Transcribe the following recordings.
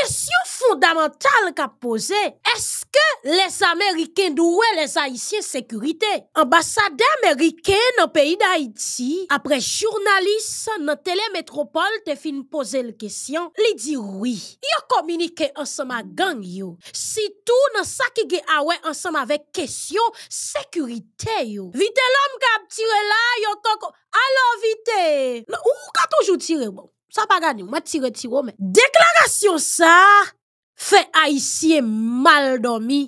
Question fondamentale qu'a posée, est-ce que les Américains doivent les Haïtiens sécurité Ambassade américaine nan pays d'Haïti après journaliste journaliste nan télémétropole, te fin poser la question, lui dit oui. Yo communiqué la gang yo, tout nan sa ki ge awe ensemble avec question sécurité yo. Vite l'homme tiré là, la, yo koko, alo vite, ou ka toujours tire bon? sa pa gani, mwen ti retiro men. Deklarasyon sa, fe Aisyen maldomi.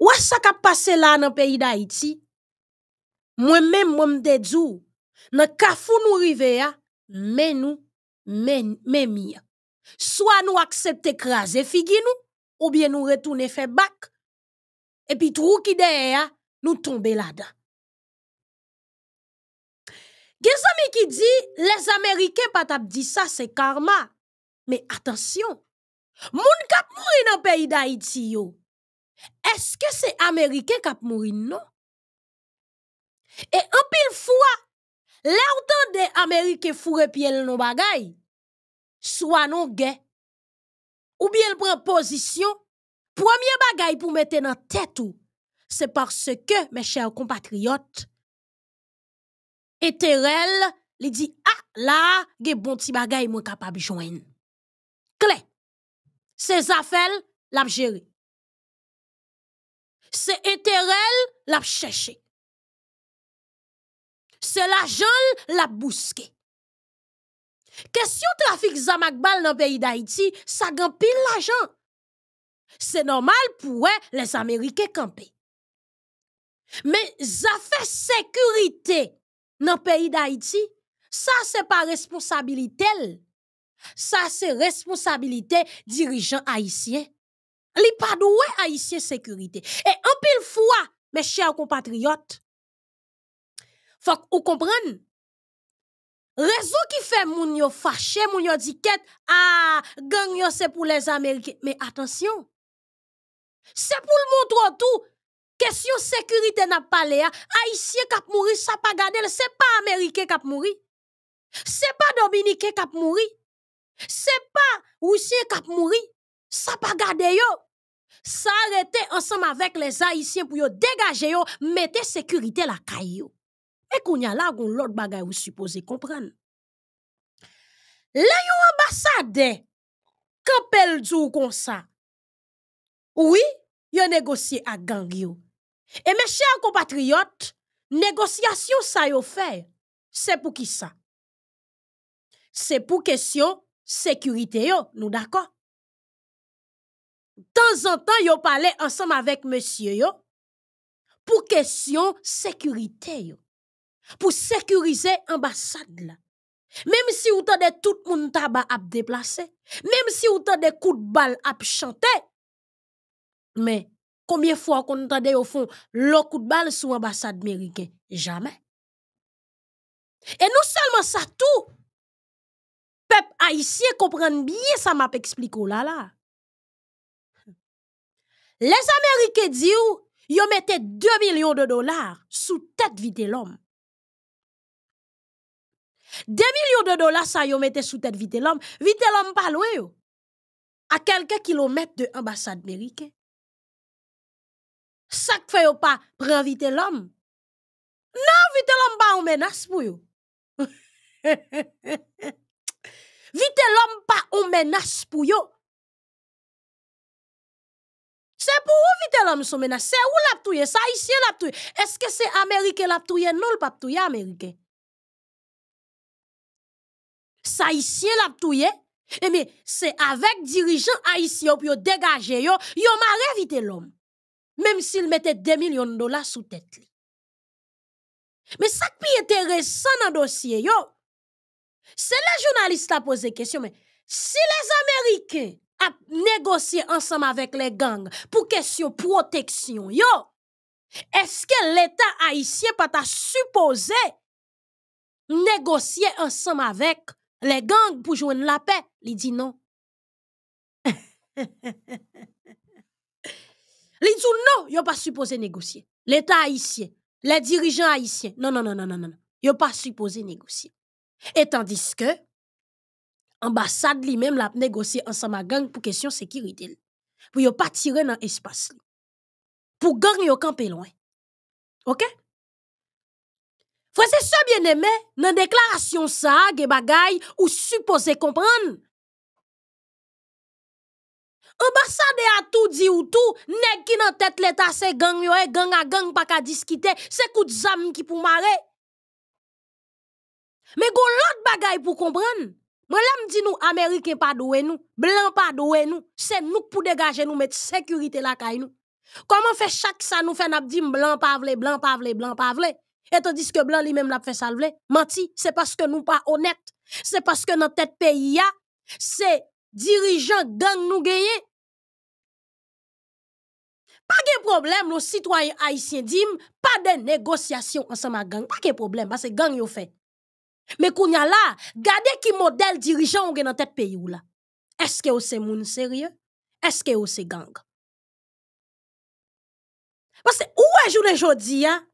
Wè sa ka pase la nan peyi da Aisyen? Mwen men mwen mde djou, nan kafou nou rive ya, mais nous, mais Soit nous accepter craser nous, ou bien nous retourner faire bac, et puis tout, qui derrière, nous tomber là-dedans. Des qui dit les Américains pas dit ça c'est karma mais attention mon cap dans nan pays d'Haïti est-ce que c'est Américain kap mouri non et un pile fois Là où des Américains fourrent pied non bagay, soit non gay. Ou bien proposition prennent position, premier bagaille pour mettre dans tête ou, c'est parce que, mes chers compatriotes, Eterel, les dit, ah, là, ge bon ti bagay moins capable joindre. Clé. Ces affaires, l'a géré. C'est Eterel, l'a c'est la la bousqué. Question trafic Zamakbal dans le pays d'Haïti, Ça gampille l'agent C'est normal pour Américains les Mais Mais sécurité sécurité dans le pays d'Haïti, ça c'est pas responsabilité Ça Ça c'est responsabilité dirigeant Haïtien. Li pas doué Haïtien sécurité. Et en pile fois mes chers compatriotes, faut ou comprenne. Raison qui fait moun yo fâché, moun yo dit ket, ah, gang c'est pour les Américains. Mais attention, c'est pour le montre tout. Question sécurité n'a pas l'air. Haïtien kap mouri, ça pas gade, c'est pas Américain kap mouri. C'est pas Dominicain kap mouri. C'est pas Russien kap mouri. Ça pas gade yo. Ça arrête ensemble avec les Haïtiens pour yo dégager yo, mettez sécurité la caillou. Et qu'on y a là, on l'autre bagay ou supposé comprendre. Le yon ambassade, kapel djou comme ça. Oui, yon négocié à gang Et mes chers compatriotes, négociation y yo fait, c'est pour qui ça? C'est pour question sécurité yo, nous d'accord? De temps en temps, ont parlé ensemble avec monsieur yo, pour question sécurité yo pour sécuriser l'ambassade Même si vous avez tout le monde tabac à déplacer, même si vous avez coups de balle à chanter, mais combien de fois qu'on avez au fond le coup de balle sous l'ambassade américaine? Jamais. Et non seulement ça tout, peuple haïtien comprend bien ça m'a expliqué là là. Les Américains disent, ils mettaient 2 millions de dollars sous tête de l'homme. 2 millions de dollars, ça, yo mis sous tête vite l'homme. Vite l'homme, pas À quelques kilomètres de l'ambassade américaine. Ça fait pas prendre vite l'homme. Non, vite l'homme, pas une menace pour yo. vite l'homme, pas une menace pour yo. C'est pour où vite l'homme son menace. C'est où lap Ça ici isye lap ce que c'est américain lap Non l'a pap touye américain haïtien l'a touye, eh bien, c'est avec dirigeants haïtiens pour dégager yo, yo marre l'homme. Même s'il mettait 2 millions de dollars sous tête Mais ça qui est intéressant dans le dossier yo, c'est la journaliste qui posent question, mais si les Américains a négocié ensemble avec les gangs pour question protection yo, est-ce que l'État haïtien pas supposé négocier ensemble avec les gangs pour jouer la paix. ils dit non. Ils dit non, ils pas supposé négocier. L'État haïtien, les dirigeants haïtiens, non, non, non, non, non, non, ils pas supposé négocier. Et tandis que, ambassade lui-même l'a négocié ensemble à gang pour question sécurité. Pour ne pas tirer dans l'espace. Pour gang, yo camper loin. OK? Fwese sebyen eme nan deklarasyon sa ge bagay ou supose kompran. Ambassade a tou di ou tou, nek ki nan tet leta se gang yoe, gang a gang pa ka diskite, se kout zam ki pou mare. Me go lot bagay pou kompran. Mwen la mdi nou Ameriken pa dowe nou, blan pa dowe nou, se nou pou degaje nou met sekurite la kay nou. Koman fe chak sa nou fe nap di m blan pa vle, blan pa vle, blan pa vle. Et tandis que blanc lui-même l'a fait salver, menti, c'est parce que nous pas honnêtes. C'est parce que dans tête pays c'est dirigeant gang nous gagnent. Pas de problème, les citoyens haïtiens disent, pas de négociation ensemble à gang. Pas de problème, parce que gang yo fait. Mais qu'on y a là, gardez qui modèle dirigeant on dans tête pays ou là. Est-ce que c'est moun sérieux? Est-ce que c'est gang? Parce que où est-ce que je dis, hein?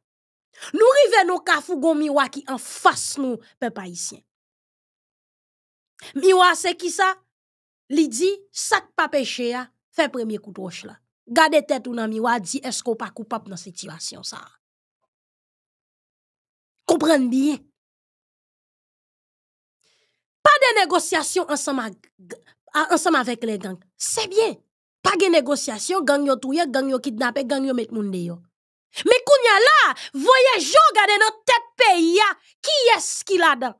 Nou rive nou kafou goun miwa ki anfas moun pe payisyen. Miwa se ki sa? Li di, sak pa peche ya, fe premye koutouche la. Gade tet ou nan miwa, di esko pa koupap nan sityasyon sa. Kouprenn biye. Pa de negosyasyon ansama vek le gang. Se bien, pa de negosyasyon, gang yo touye, gang yo kitnape, gang yo met moun deyo. Mais kounya là, voyageons garder dans tête pays qui est-ce qu'il a dedans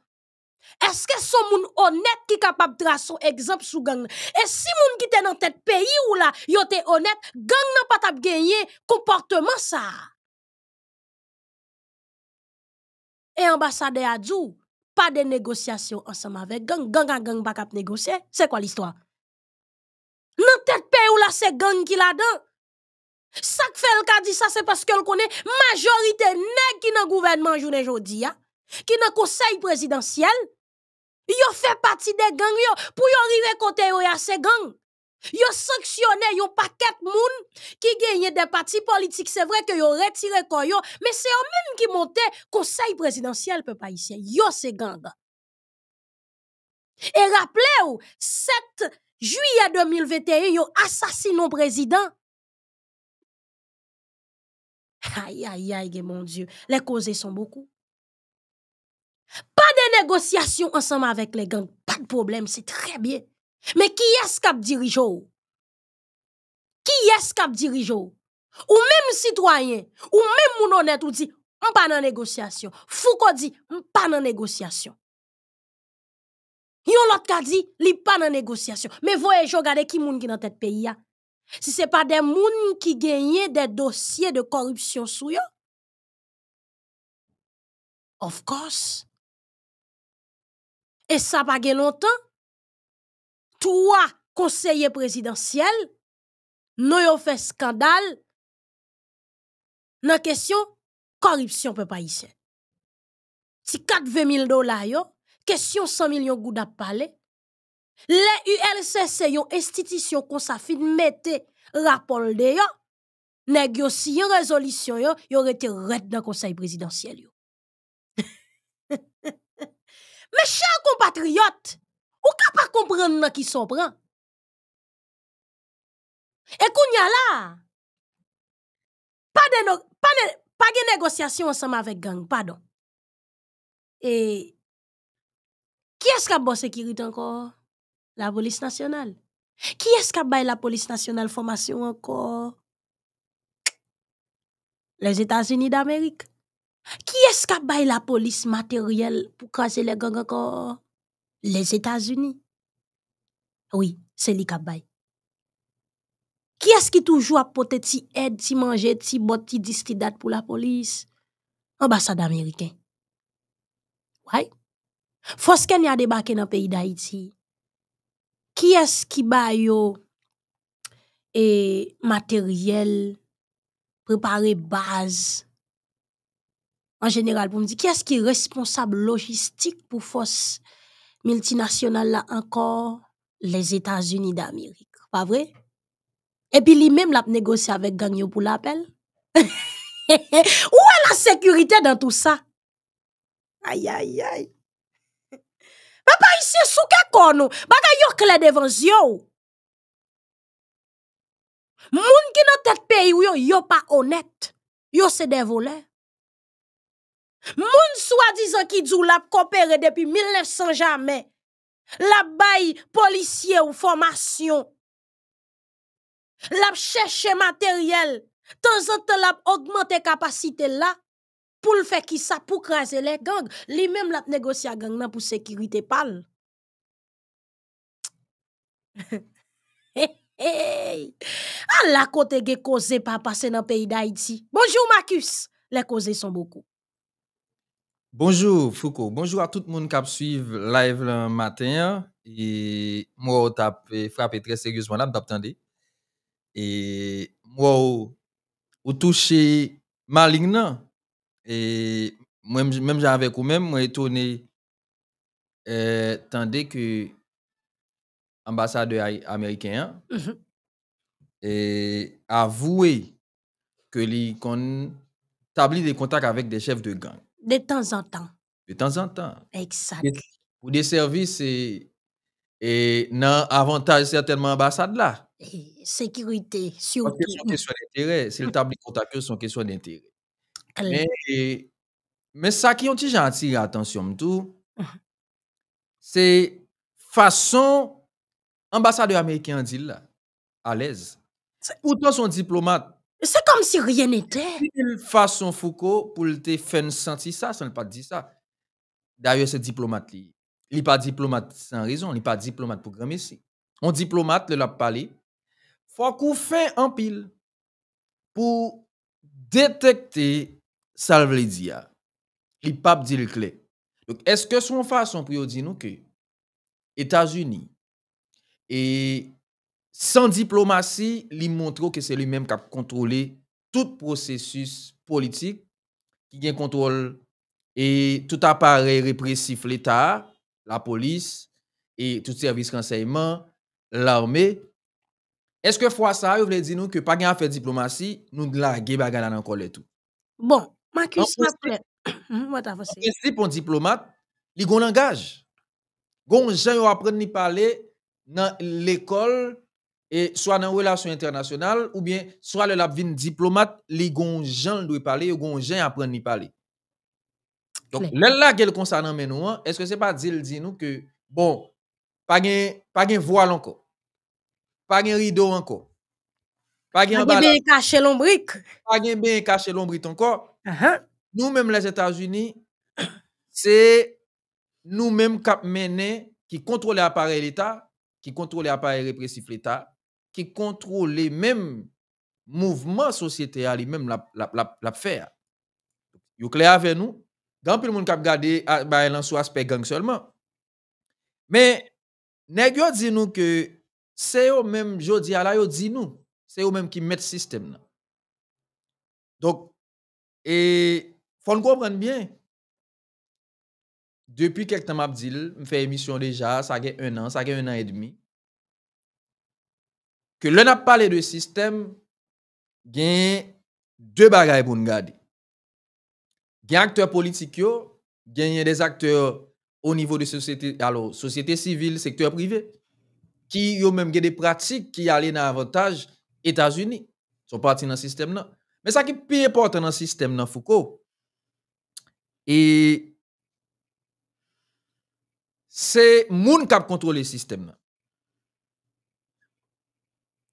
Est-ce que son moun honnête qui capable tracer son exemple sous gang? Et si moun qui est dans tête pays ou là, yo te honnête, gang n'a pas tap gagner comportement ça. Et ambassade a dit pas de négociation ensemble avec gang, gang à gang pas cap négocier, c'est quoi l'histoire? Dans tête pays ou là, c'est gang qui l'a dedans ça que fait le cas dit ça, c'est parce qu'elle connaît majorité nègre qui dans gouvernement journée est hein, qui dans conseil présidentiel. Yo fait partie des gangs pour arriver côté yo à ces gangs. Yo sanctionné yon paquet moun qui gagne des partis politiques. C'est vrai que ont retiré koyo, mais c'est eux même qui monté conseil présidentiel peuple haïtien. Yo ces gangs. Et rappelez-vous, 7 juillet 2021, ont assassiné président. Aïe, aïe, aïe, mon Dieu. Les causes sont beaucoup. Pas de négociation ensemble avec les gangs. Pas de problème, c'est très bien. Mais qui est-ce qui dirige Qui est-ce qui dirige Ou même citoyen, ou même mon honnête, ou dit, on pas dans négociation. Foucault dit, on pas dans négociation. Yon l'autre qui dit, li pas dans négociation. Mais voyez, regarde qui moun qui dans tête pays hein si ce n'est pas des gens qui gagnent des dossiers de corruption sous yo of course. Et ça pas gagné longtemps. Toi, conseiller présidentiel, nous avons fait scandale dans la question corruption, papa ici. Si 4 20 000 dollars, question 100 millions de goudes à parlé. Les ULCC, c'est institutions institution qu'on s'affine mette rapport de résolution y aurait été dans conseil présidentiel Mes chers compatriotes, ne pouvez pas comprendre qui sont son Et qu'on y a là, pas de, pas ensemble avec gang, pardon. Et, qui est-ce qui a qui sécurité encore? la police nationale. Qui est-ce qui a la police nationale formation encore? Les États-Unis d'Amérique. Qui est-ce qui a la police matérielle pour casser les gangs encore? Les États-Unis. Oui, c'est lui qui a Qui est-ce qui toujours apporte aide, des manger, bot, pour la police? Ambassade américaine. Ouais. Fosken a débarqué dans le pays d'Haïti. Qui Ki ce ki bayo matériel base en général, pour me dire Qui est-ce qui est responsable logistique pour force multinationale là encore les états unis d'Amérique, pas vrai e Et puis lui-même, la négocié avec gang pour l'appel? où Ou la sécurité dans tout ça Aïe, aïe, aïe. Pa pa isye souke kono, baka yon kle devan zyon. Moun ki nan tet peyi ou yon, yon pa onet. Yon se devole. Moun swa dizan ki djou la p kopere depi 1900 jamen. La bay policye ou formasyon. La p cheshe materyel. Tan zan tan la p augmente kapasite la. pour le faire qui ça, pour craser les gangs. Lui-même, l'a négocié à gang pour sécurité pâle. Hey! À ah, la côté ge causé pas passer dans le pays d'Haïti. Bonjour Marcus, les causés sont beaucoup. Bonjour Foucault, bonjour à tout le monde qui a suivi live le matin. Et moi, je frappé très sérieusement là, je Et moi, ou touché malignant. Et moi, même j'avais quand même, moi étonné, euh, tandis que l'ambassadeur américain a mmh et avoué que les qu'on établit des contacts avec des chefs de gang. De temps en temps. De temps en temps. Exact. Pour des services et, et non avantage certainement ambassade là. sécurité, surtout. C'est une question d'intérêt. C'est contact, une question d'intérêt. Men sa ki yon ti jan atire atensyon mtou, façon fason ambasade Amerikyan à à l'aise. Poutan son diplomate... C'est comme si rien ete. façon Foucault pou lte fen senti sa, ça. l pa di ça d'ailleurs c'est diplomate li. Li pa diplomat san rezon, li pa diplomat pou si. On diplomate le l'a pale, faut fait un pile pour détecter ça veut le pape pape le clé. Donc est-ce que son façon pour dire nous que états états unis sans e sans diplomatie montre que c'est lui-même qui a contrôlé tout processus politique qui a contrôle et tout appareil répressif l'État la police et tout l'armée. l'armée est que que est-ce que nous que que que à faire diplomatie, nous de la ge nous nous et tout? Bon, Marcus Si hum, pour un diplomate, il a un langage. Gon gens apprennent à parler dans l'école, et soit dans relation internationale, ou bien soit le labvin diplomate, les y gens doivent parler, les apprennent à parler. Donc, là, le concernant nous, hein, est-ce que c'est pas dire dit nous que, bon, pas de pas voile encore, pas de rideau encore, pas de bien caché l'ombrique, pas de bien caché l'ombrique encore, Uh-huh. Nous-mêmes, les États-Unis, c'est nous-mêmes qui qui contrôlons l'appareil l'État, qui contrôlons l'appareil répressif l'État, qui contrôlons même mouvement société à lui-même la, la, la, la faire. Vous clair avec nous? dans peu monde qui a regardé un bah, aspect gang seulement. Mais, nèg dit nous que c'est eux même jodi à la yo dit nous, c'est eux mêmes qui mettent système Donc et faut comprendre bien. Depuis quelques temps, m'a me fait émission déjà, ça a un an, ça a un an et demi. Que l'on a parlé de système, il y a deux bagages pour nous garder. Il y a acteurs politiques, il y a des acteurs au niveau de société, alors société civile, secteur privé, qui ont même des pratiques qui allaient dans l'avantage États-Unis. Ils sont partis dans le système. Là. Mais ça qui est plus important dans le système dans Foucault, et c'est moun qui a contrôlé le système.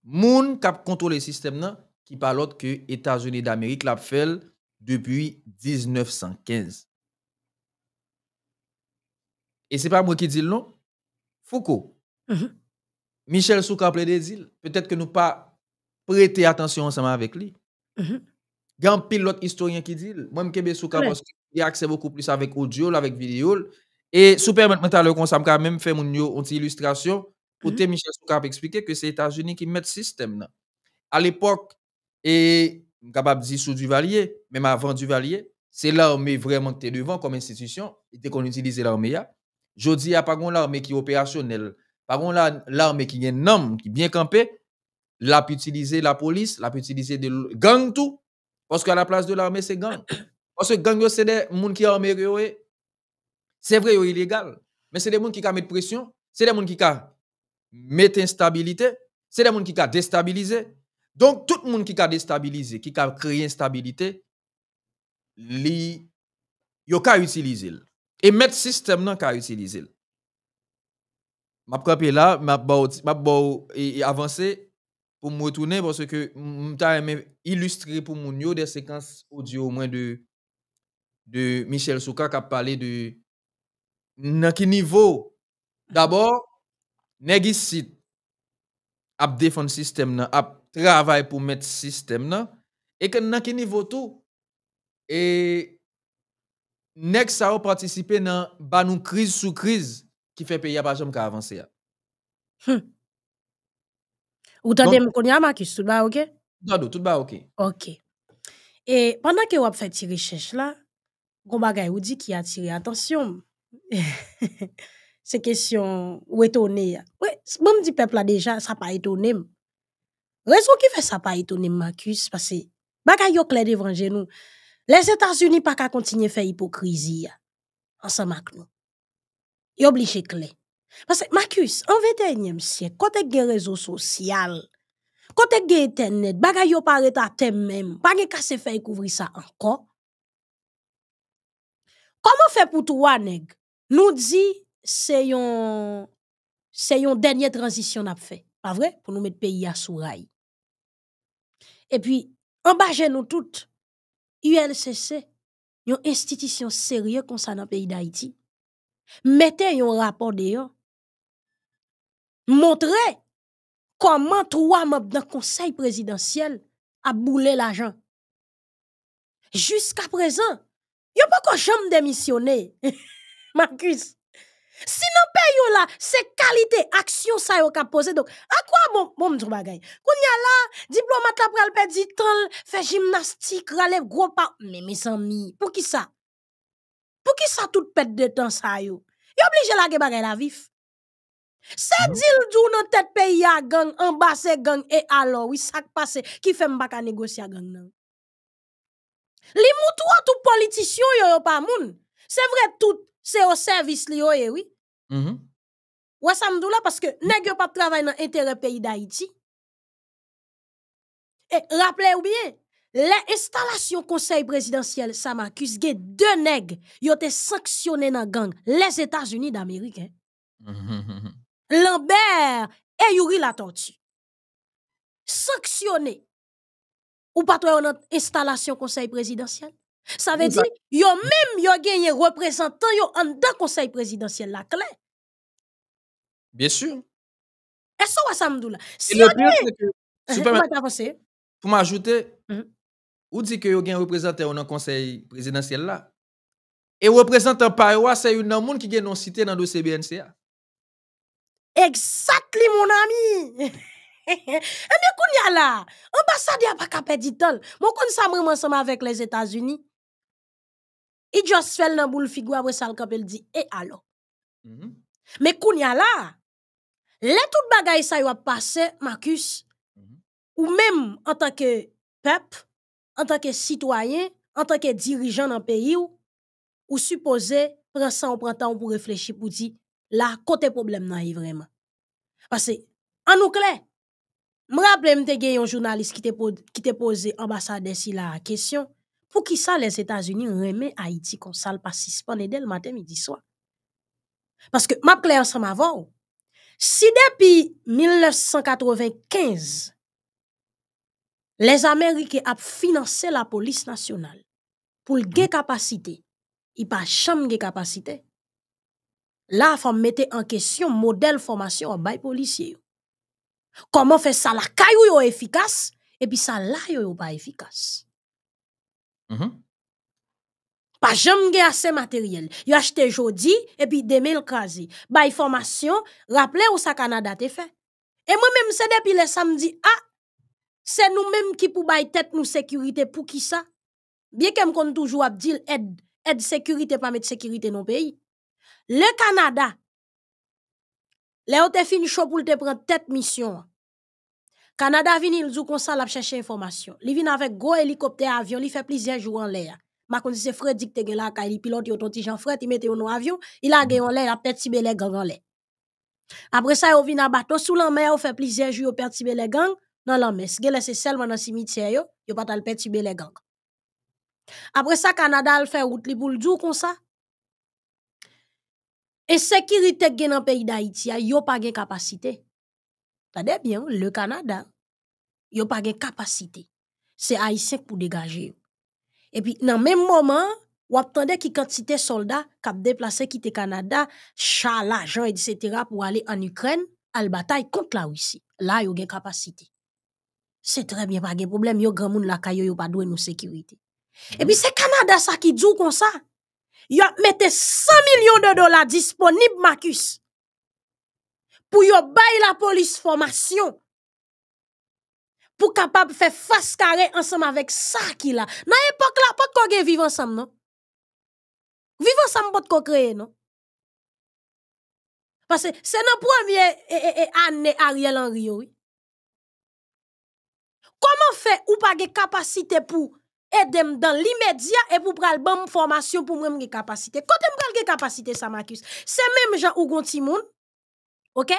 qui a contrôlé le système qui parle que que États-Unis d'Amérique l'a fait depuis 1915. Et c'est pas moi qui dis non. Foucault. Mm-hmm. Michel des le Peut-être que nous pas prêter attention ensemble avec lui. Mhm. Il y a un pilote historien qui dit, moi, je suis parce accès beaucoup plus avec audio, avec vidéo. Et super mental, le quand même fait une illustration pour mhm. Michel expliquer que c'est les États-Unis qui mettent le système. À l'époque, et capable de dire sous Duvalier, même avant Duvalier, c'est l'armée vraiment qui devant comme institution, dès qu'on utilise l'armée. Je dis, il n'y a pas l'armée qui est opérationnelle, pas l'armée qui est un homme, qui est bien campé, la peut utiliser la police, la peut utiliser des gangs tout. Parce qu'à la place de l'armée, c'est gang. Parce que gang, c'est des gens qui sont armés. C'est vrai, c'est illégal. Mais c'est des gens qui mettent pression. C'est des gens qui mettent instabilité. C'est des gens qui déstabiliser. Donc, tout le monde qui a déstabilisé, qui a créé instabilité, li, yo ka utiliser. Et mettre système nan ka utiliser. M'a là, m'a avancé pour me retourner parce que m'ta aimé illustrer pour mon des séquences audio au moins de de Michel Souka qui a parlé de dans niveau mm. d'abord nèg ici a défendre système nan travailler pour mettre système et que dans niveau tout et next ça a à dans crise sous crise qui fait pays a pas avancer ou t'as des Marcus, tout va ok? Tout tout va ok. Ok. Et pendant que vous avez fait cette recherche là, vous ou dit qui a tiré attention. C'est question, ou étonné. Oui, bon dit peuple là déjà, ça pas étonné. Raison qui fait ça pas étonné, Marcus, parce que, bagay yo clair devant nous. Les États-Unis pas qu'à continuer faire hypocrisie. Ensemble avec nous. Y'a oblige clé parce que, Marcus, en 21e siècle, quand tu as réseau social, quand tu as Internet, tu ne pas toi même. pas te casse faire couvrir ça encore. Comment faire pour toi, Neg? Nous disons, c'est yon, dernière transition à Pas vrai? Pour nous mettre pays à souraille. Et puis, en bas, nous toutes, ULCC, une institution sérieuse concernant le pays d'Haïti, mettez un rapport d'ailleurs montrer comment trois membres dans conseil présidentiel a boulé l'argent. Jusqu'à présent, a pas qu'on jamais démissionné. Marcus. Si nous payons là, c'est qualité, action, ça a qu'à poser. Donc, à quoi bon, bon, Quand il y a là, diplomate la pral du temps, fait gymnastique, rale, gros pas. Mais mes amis, pour qui ça? Pour qui ça tout pète de temps ça yo? Y'a obligé la ge la vif. C'est hmm? dil djou nan pays a gang, embassé gang, e alors, qui ça qui passe qui négocier gang nan. Li moutou tout tou Les yo yo pa moun. C'est vrai tout, C'est au service li yo eh, oui. Mm -hmm. Wè là parce que nèg yo pa travay nan intérêt peyi pays Et Et rappelez ou bien, l'installation conseil présidentiel ça Samakus deux de nèg yo te sanctionné dans gang les états unis d'Amérique. hmm Lambert et Yuri la tortue. Sanctionné ou pas toi notre installation conseil présidentiel. Ça veut dire yo même yo gagné représentant yo en dans conseil présidentiel la clé. Bien sûr. Et ça que ça me là. Si le pire pour m'ajouter vous mm-hmm. dites ou dit que yo gagné représentant dans conseil présidentiel là. Et représentant par c'est une monde qui gagne non cité dans le BNCA Exactement, mon ami. Eh, mais koun l'ambassade la, pas pas pa kape ditan, moun kon sa mreman ensemble avec les états unis Il just fait nan boule figwa après ça, kapel di, e alo. Mm Mais Me la, les tout bagay sa y a passé, Marcus, mm -hmm. ou tant que tant tant tant que tant tant tant que nan pays, ou, ou supposé ça, ou prentan temps pour réfléchir, pour dire la côté problème nan vraiment. Parce que, en nous clair, me rappelle m'te gen un journaliste qui te, qui posé ambassadeur si la question, pour qui ça les États-Unis remet Haïti comme ça le pas suspendé dès le matin, midi, soir. Parce que, m'a clair ensemble avant, si depuis 1995, les Américains ont financé la police nationale pour gain capacité, il pas jamais gain capacité. Là, faut mettre en question modèle formation en bail policier. Comment faire ça la caillou efficace et puis ça là pas efficace. Mm-hmm. Pas jamais assez matériel. Vous acheté jodi et puis demain le crasé. Bail formation, rappelez où ça Canada a fait. Et moi même c'est depuis le samedi ah c'est nous mêmes qui pouvons bail tête nous sécurité pour qui ça? Bien qu'on qu'on toujours aide aide sécurité pas mettre sécurité dans pays. Le Canada, le ou fini fini chou pou te prendre tête mission. Canada vini il comme ça la chercher information. Il vient avec gros hélicoptère avion, li fait plusieurs jours en l'air. Ma kon se qui te que la ka, li pilote il ton ti jan Fred, il mette yon avion, il a gagné en l'air, la pète si gang en l'air. Après ça, yon vient à bateau sous l'air, mer, yon fait plusieurs jours, yon pète si belè gang, nan l'an mes. Gen laisse seulement dans cimetière il yon patal pas si les gang. Après ça, Canada fait route li pou comme ça. Et sécurité qui dans le pays d'Haïti, il n'y a pas de capacité. savez bien, le Canada, il n'y a pas de capacité. C'est Haïtien pour dégager. Et puis, dans le même moment, vous attendez qu'il quantité de soldats qui ont déplacé le Canada, chat, gens, etc., pour aller en Ukraine, à la bataille contre la Russie. Là, il y a une capacité. C'est très bien, pas de problème. Il y a grand monde pas de sécurité. Et puis, mhm. c'est Canada ça qui dit comme ça. Vous mettez 100 millions de dollars disponibles, Marcus, pour y bailler la police formation, pour capable faire face carré ensemble avec ça qui là. Dans l'époque là, pas de vivre ensemble, non? Vivre ensemble, pas de créer, non? Parce que c'est dans première eh, eh, eh, année Ariel Henry, oui. Comment fait ou pas de capacité pour Edem dan li medya e pou pral ban mwen formasyon pou mwen mwen ge kapasite. Kote mwen pral ge kapasite, sa ma akuse. Se men mwen jan ougon timoun, ok?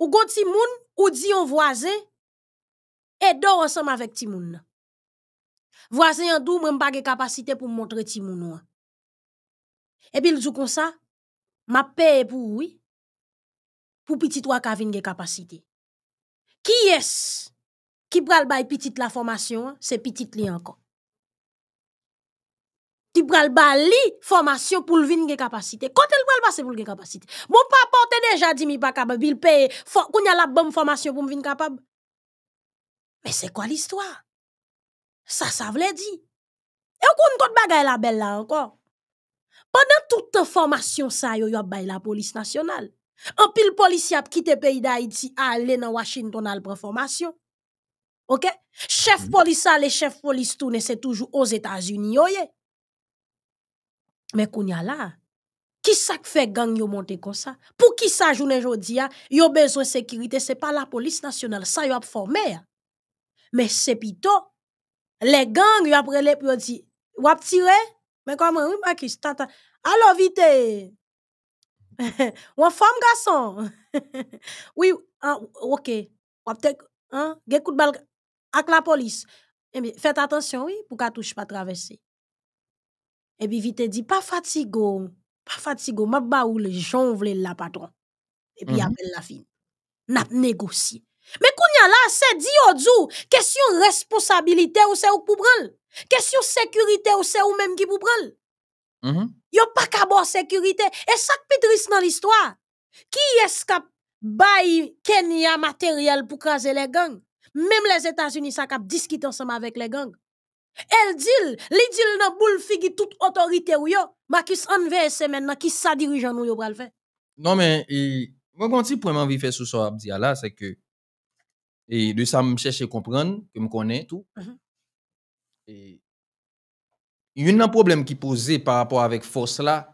Ogon timoun, ou di yon voazen, e do ansam avek timoun. Voazen yon dou mwen mwen pa ge kapasite pou mwen montre timoun wan. E bil zou kon sa, ma pe e pou oui, pou pitit wak avin ge kapasite. Ki yes? qui pral bail petit la formation, c'est petite li encore. Qui pral de li formation pour vin gen capacité. Quand elle pral c'est pour gen capacité. Mon papa te déjà dit mi pas capable, il paye kou la bonne formation pour vin capable. Mais c'est quoi l'histoire Ça ça veut dire. Et kou pas bagay la belle là encore. Pendant toute formation ça y a la police nationale. En pile policiers qui te pays d'Haïti aller dans Washington pour la formation. OK Chef mm. police ça, les chefs police tourne c'est toujours aux États-Unis, oh Mais kounya là, qui ça fait gang yo monter comme ça Pour qui ça journée Il a, ah? yo besoin sécurité, c'est pas la police nationale, ça y a formé. Mais c'est plutôt les gangs yo après les pour dit, wap tiré Mais comment oui ma qui tata. Alors vite. Ou femme garçon. oui, ah, OK. On tek, hein, gè de avec la police, bien, faites attention, oui, pou touche pas traverser. Et puis, vite dit, pas fatigo, pas fatigo, ma ba ou le jonvle la patron. Et puis, -hmm. la fin. N'a négocié. Mais koun ya la, se di ou dzou, question responsabilité ou se ou Question sécurité, sécurité, sécurité ou se ou même qui pour Yon Mm -hmm. qu'à sécurité. E sécurité. sécurité. ça, dans pitris dans l'histoire. Qui qui eskap bayi Kenya matériel pour craser les gangs? Même les États-Unis, ça cap discuter ensemble avec les gangs. Elle dit, li dit nan boule figi toute autorité ou yo, ma qui c'est maintenant qui sa dirigeant nous yo pral faire. Non mais mon moi quand petit point m'envie faire sous ça Abdia là, c'est que et de ça me chercher comprendre que me connais tout. Mm -hmm. Et un problème qui posé par rapport avec force là,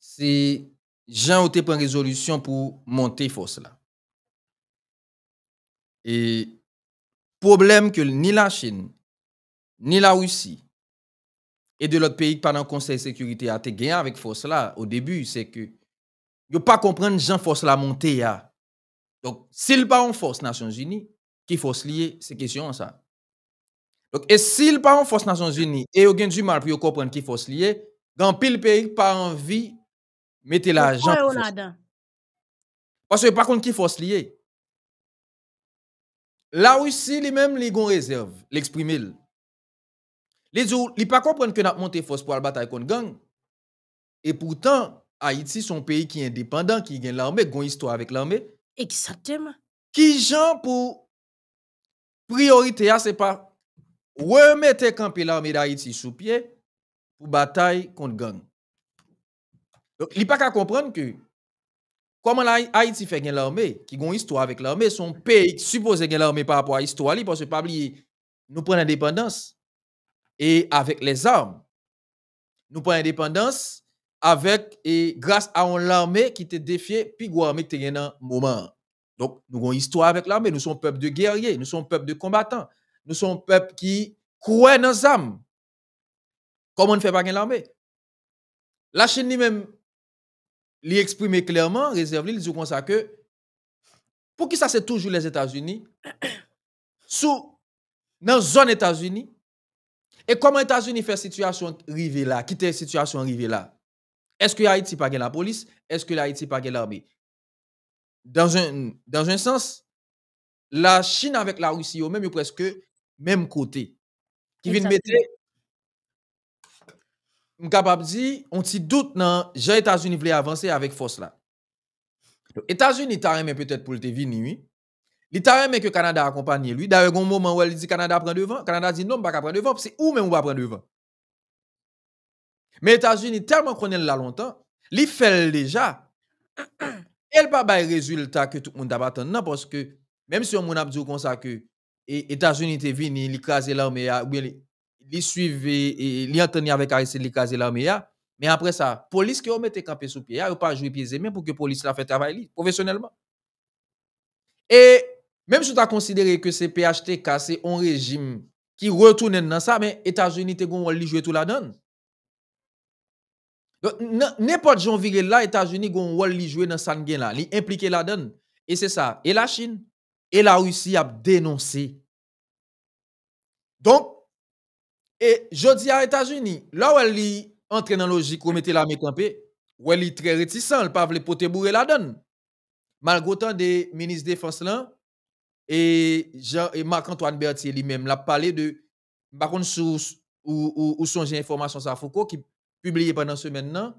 c'est gens ont pris résolution pour monter force là. Et problème que ni la Chine, ni la Russie, et de l'autre pays pendant le Conseil de sécurité a été gagné avec force là au début, c'est que ne pas comprendre Jean force la montée là. Donc s'il pas en force Nations Unies qui se lier ces questions ça. Donc et s'il pas en force Nations Unies et au gain du mal pour comprendre qui se lier, grand pile pays pas envie mettez l'argent. Parce que par contre qui se lier la Russie lui-même, elle a réserve, l'exprime. Il dit, il pas comprendre que n'a monté force pour la bataille contre gang. Et pourtant, Haïti, son pays qui est indépendant, qui gagne l'armée, qui a une histoire avec l'armée. Exactement. Qui gens pour priorité, à ah, c'est pas remettre camper l'armée d'Haïti sous pied pour bataille contre gang. Donc, il pas comprendre que Comment Haïti fait gagner l'armée, qui a une histoire avec l'armée, son pays supposé gagner l'armée par rapport à l'histoire, parce que pas oublier, nous prenons l'indépendance et avec les armes. Nous prenons l'indépendance avec et grâce à l'armée qui te défie, puis l'armée qui un moment. Donc, nous avons une histoire avec l'armée, nous sommes peuple de guerriers, nous sommes peuple de combattants, nous sommes peuple qui croit dans nos armes, Comment ne fait pas l'armée? La Chine lui-même li exprimer clairement, réserve il dit comme ça que pour qui ça c'est toujours les États-Unis sous dans zone États-Unis et comment États-Unis fait situation arrivée là, la situation arrivée là. Est-ce que Haïti pas la police, est-ce que Haïti pas l'armée dans un dans un sens la Chine avec la Russie au même presque même côté qui vient mettre je suis dire, on a doute dans les États-Unis voulaient avancer avec force là. Les États-Unis, t'a ont peut-être pour le vini. oui. Ils ont que le Canada accompagne lui. D'ailleurs, un moment où il dit que le Canada prend devant, le Canada dit non, on ne pas prendre devant, c'est où même on va prendre devant. Mais les États-Unis, tellement qu'on est là longtemps, ils font déjà. Elle pas le résultat que tout le monde e, a attendu, parce que même si on a dit comme ça que les États-Unis sont venus, ils ont l'armée, bien li suive et li avec Aristide Likaze l'armée mais après ça police qui ont le campés sous pied a pas joué pieds et pour que police la fait travail professionnellement et même si tu as considéré que c'est PHTK c'est un régime qui retourne dans ça mais États-Unis te gon jouer tout la donne n'importe j'en viré là États-Unis gon rôle jouer dans ça là li impliqué la donne et c'est ça et la Chine et la Russie a dénoncé donc et je dis à États-Unis, là où elle est dans la logique, où mettez la campée, où elle est très réticent, elle ne pas poter la donne. Malgré tant des ministres de défense là, et, Jean, et Marc-Antoine Berthier lui-même l'a parlé de, par contre, sous, ou, ou, ou songe information sa Foucault qui publié pendant ce maintenant,